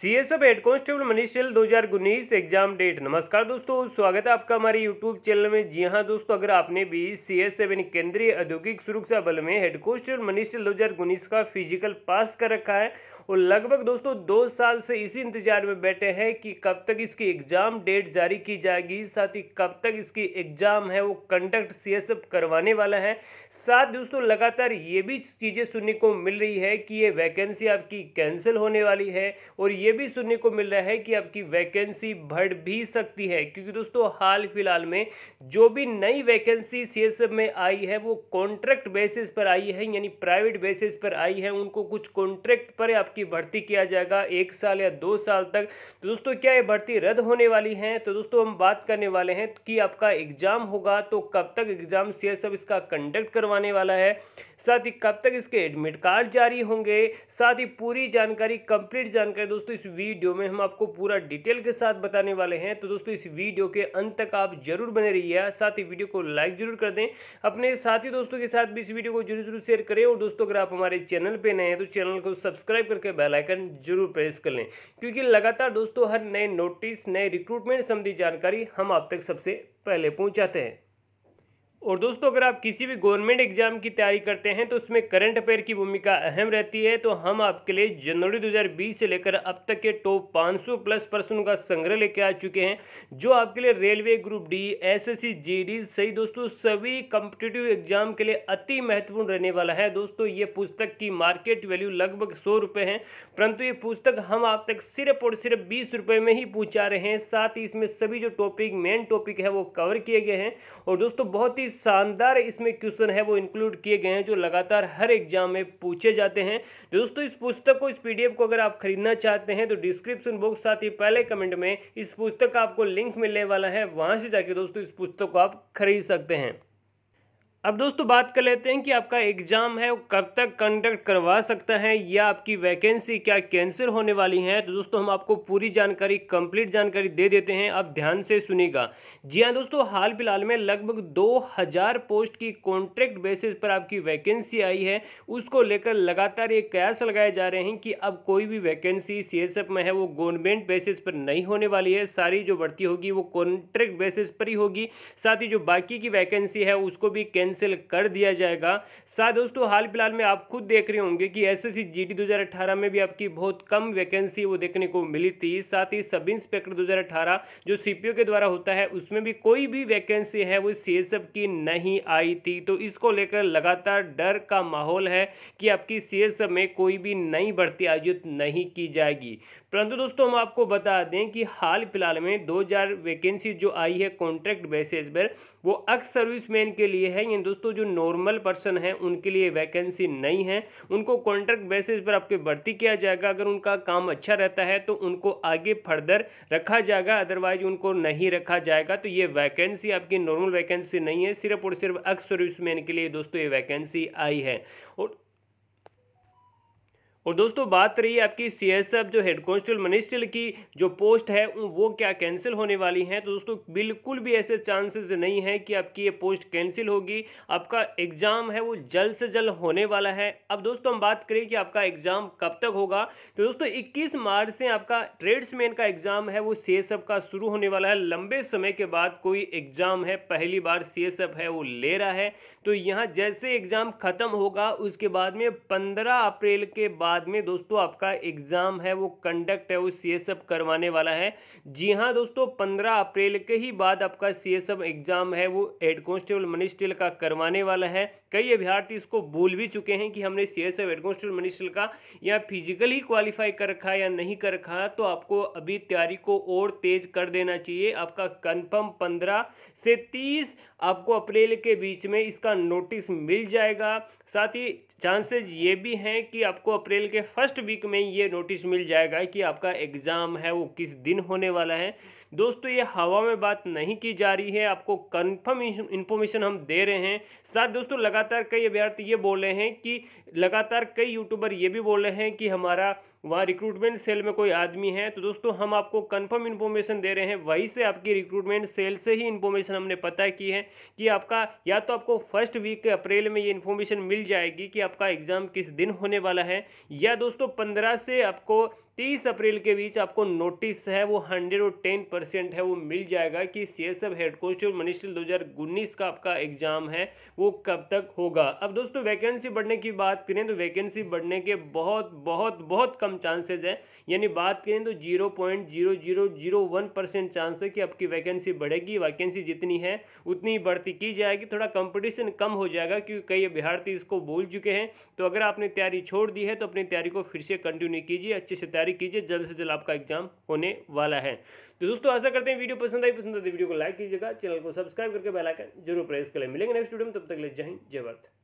सी S F head constable Manish सेल दो हज़ार उन्नीस एग्जाम डेट नमस्कार दोस्तों स्वागत है आपका हमारे यूट्यूब चैनल में जी हाँ दोस्तों अगर आपने भी सी एस एफ यानी केंद्रीय औद्योगिक सुरक्षा बल में हेड कॉन्स्टेबल मनीष सेल दो हज़ार उन्नीस का फिजिकल पास कर रखा है और लगभग दोस्तों दो साल से इसी इंतजार में बैठे हैं कि कब तक इसकी एग्ज़ाम डेट जारी की जाएगी साथ ही कब तक इसकी एग्ज़ाम है वो कंडक्ट सी एस एफ करवाने वाला है साथ दोस्तों लगातार ये भी चीज़ें सुनने को मिल रही है कि ये वैकेंसी आपकी कैंसिल होने वाली है और ये भी सुनने को मिल रहा है कि आपकी वैकेंसी बढ़ भी सकती है क्योंकि दोस्तों हाल फिलहाल में जो भी नई वैकेंसी सी में आई है वो कॉन्ट्रैक्ट बेसिस पर आई है यानी प्राइवेट बेसिस पर आई है उनको कुछ कॉन्ट्रैक्ट पर आपकी भर्ती किया जाएगा एक साल या दो साल तक तो दोस्तों क्या ये भर्ती रद्द होने वाली है तो दोस्तों हम बात करने वाले हैं कि आपका एग्जाम होगा तो कब तक एग्जाम सी इसका कंडक्ट करवा आने वाला है साथ ही कब तक इसके एडमिट कार्ड जारी होंगे साथ ही पूरी जानकारी कंप्लीट जानकारी दोस्तों इस वीडियो में हम आपको पूरा डिटेल के साथ बताने वाले हैं तो दोस्तों इस वीडियो के अंत तक आप जरूर बने रहिए साथ ही वीडियो को लाइक जरूर कर दें अपने साथी दोस्तों के साथ भी इस वीडियो को जरूर जरूर शेयर करें और दोस्तों अगर आप हमारे चैनल पर नए हैं तो चैनल को सब्सक्राइब करके बेलाइकन जरूर प्रेस कर लें क्योंकि लगातार दोस्तों हर नए नोटिस नए रिक्रूटमेंट संबंधी जानकारी हम आप तक सबसे पहले पहुँचाते हैं और दोस्तों अगर आप किसी भी गवर्नमेंट एग्जाम की तैयारी करते हैं तो उसमें करंट अफेयर की भूमिका अहम रहती है तो हम आपके लिए जनवरी 2020 से लेकर अब तक के टॉप 500 प्लस प्रश्नों का संग्रह लेके आ चुके हैं जो आपके लिए railway group D SSC GD सही दोस्तों सभी कम्पिटेटिव एग्जाम के लिए अति महत्वपूर्ण रहने वाला है दोस्तों ये पुस्तक की मार्केट वैल्यू लगभग सौ रुपये है परंतु ये पुस्तक हम आप तक सिर्फ और सिर्फ बीस रुपये में ही पूछा रहे हैं साथ ही इसमें सभी जो टॉपिक मेन टॉपिक है वो कवर किए गए हैं और दोस्तों बहुत ही ही शानदार इसमें क्वेश्चन है वो इंक्लूड किए गए हैं जो लगातार हर एग्जाम में पूछे जाते हैं तो दोस्तों इस पुस्तक को इस पीडीएफ को अगर आप खरीदना चाहते हैं तो डिस्क्रिप्शन बॉक्स साथ ही पहले कमेंट में इस पुस्तक का आपको लिंक मिलने वाला है वहाँ से जाके दोस्तों इस पुस्तक को आप खरीद सकते हैं अब दोस्तों बात कर लेते हैं कि आपका एग्ज़ाम है वो कब तक कंडक्ट करवा सकता है या आपकी वैकेंसी क्या कैंसिल होने वाली है तो दोस्तों हम आपको पूरी जानकारी कंप्लीट जानकारी दे देते हैं आप ध्यान से सुनेगा जी हाँ दोस्तों हाल फिलहाल में लगभग 2000 पोस्ट की कॉन्ट्रैक्ट बेसिस पर आपकी वैकेंसी आई है उसको लेकर लगातार ये कयास लगाए जा रहे हैं कि अब कोई भी वैकेंसी सी में है वो गवर्नमेंट बेसिस पर नहीं होने वाली है सारी जो भर्ती होगी वो कॉन्ट्रैक्ट बेसिस पर ही होगी साथ ही जो बाकी की वैकेंसी है उसको भी कैंसिल कैंसिल कर दिया जाएगा साथ दोस्तों हाल फिलहाल में आप खुद देख रहे होंगे कि एस एस सी में भी आपकी बहुत कम वैकेंसी वो देखने को मिली थी साथ ही सब इंस्पेक्टर अठारह जो सीपीओ के द्वारा होता है उसमें भी कोई भी वैकेंसी है वो सीएसएफ की नहीं आई थी तो इसको लेकर लगातार डर का माहौल है कि आपकी सीएसएफ में कोई भी नई भर्ती आयोजित नहीं की जाएगी परंतु दोस्तों हम आपको बता दें कि हाल फिलहाल में 2000 वैकेंसी जो आई है कॉन्ट्रैक्ट बेसिस पर वो अक्स सर्विसमैन के लिए है लेकिन दोस्तों जो नॉर्मल पर्सन है उनके लिए वैकेंसी नहीं है उनको कॉन्ट्रैक्ट बेसिस पर आपके भर्ती किया जाएगा अगर उनका काम अच्छा रहता है तो उनको आगे फर्दर रखा जाएगा अदरवाइज उनको नहीं रखा जाएगा तो ये वैकेंसी आपकी नॉर्मल वैकेंसी नहीं है सिर्फ और सिर्फ अक्सर सर्विसमैन के लिए दोस्तों ये वैकेंसी आई है और और दोस्तों बात रही आपकी सी एस एफ जो हेड मनीष मनिस्टर की जो पोस्ट है वो क्या कैंसिल होने वाली हैं तो दोस्तों बिल्कुल भी ऐसे चांसेस नहीं है कि आपकी ये पोस्ट कैंसिल होगी आपका एग्ज़ाम है वो जल्द से जल्द होने वाला है अब दोस्तों हम बात करें कि आपका एग्ज़ाम कब तक होगा तो दोस्तों इक्कीस मार्च से आपका ट्रेड्समैन का एग्ज़ाम है वो सी का शुरू होने वाला है लंबे समय के बाद कोई एग्ज़ाम है पहली बार सी है वो ले रहा है तो यहाँ जैसे एग्ज़ाम ख़त्म होगा उसके बाद में पंद्रह अप्रैल के बाद बाद में दोस्तों आपका एग्ज़ाम है वो कंडक्ट है वो सी एस एफ करवाने वाला है जी हाँ दोस्तों पंद्रह अप्रैल के ही बाद आपका सी एस एफ एग्ज़ाम है वो हेड कॉन्स्टेबल मनीष टेल का करवाने वाला है कई अभ्यर्थी इसको बोल भी चुके हैं कि हमने C S F head constable Manish टेल का या फिजिकली क्वालिफाई कर रखा या नहीं कर रखा तो आपको अभी तैयारी को और तेज़ कर देना चाहिए आपका कन्फर्म पंद्रह से तीस आपको अप्रैल के बीच में इसका नोटिस मिल जाएगा साथ ही चांसेस ये भी हैं कि आपको अप्रैल के फर्स्ट वीक में ये नोटिस मिल जाएगा कि आपका एग्ज़ाम है वो किस दिन होने वाला है दोस्तों ये हवा में बात नहीं की जा रही है आपको कंफर्म इन्फॉर्मेशन हम दे रहे हैं साथ दोस्तों लगातार कई अभ्यर्थी ये बोल रहे हैं कि लगातार कई यूट्यूबर ये भी बोल रहे हैं कि हमारा वहाँ रिक्रूटमेंट सेल में कोई आदमी है तो दोस्तों हम आपको कंफर्म इन्फॉर्मेशन दे रहे हैं वहीं से आपकी रिक्रूटमेंट सेल से ही इन्फॉर्मेशन हमने पता की है कि आपका या तो आपको फर्स्ट वीक अप्रैल में ये इन्फॉर्मेशन मिल जाएगी कि आपका एग्ज़ाम किस दिन होने वाला है या दोस्तों पंद्रह से आपको तीस अप्रैल के बीच आपको नोटिस है वो हंड्रेड और टेन परसेंट है वो मिल जाएगा कि सी एस एफ हेड और मनिस्ट्रल दो हज़ार उन्नीस का आपका एग्जाम है वो कब तक होगा अब दोस्तों वैकेंसी बढ़ने की बात करें तो वैकेंसी बढ़ने के बहुत बहुत बहुत कम चांसेज हैं यानी बात करें तो zero point zero zero zero one percent chance है कि आपकी वैकेंसी बढ़ेगी वैकेंसी जितनी है उतनी बढ़ती की जाएगी थोड़ा कंपटीशन कम हो जाएगा क्योंकि कई अभ्यार्थी इसको भूल चुके हैं तो अगर आपने तैयारी छोड़ दी है तो अपनी तैयारी को फिर से कंटिन्यू कीजिए अच्छे से तैयारी तैयारी कीजिए जल्द से जल्द आपका एग्जाम होने वाला है तो दोस्तों ऐसा करते हैं वीडियो पसंद आई पसंद आई वीडियो को लाइक कीजिएगा चैनल को सब्सक्राइब करके बेलाइकन जरूर प्रेस करें मिलेंगे नेक्स्ट वीडियो में तब तक ले जय हिंद जय भारत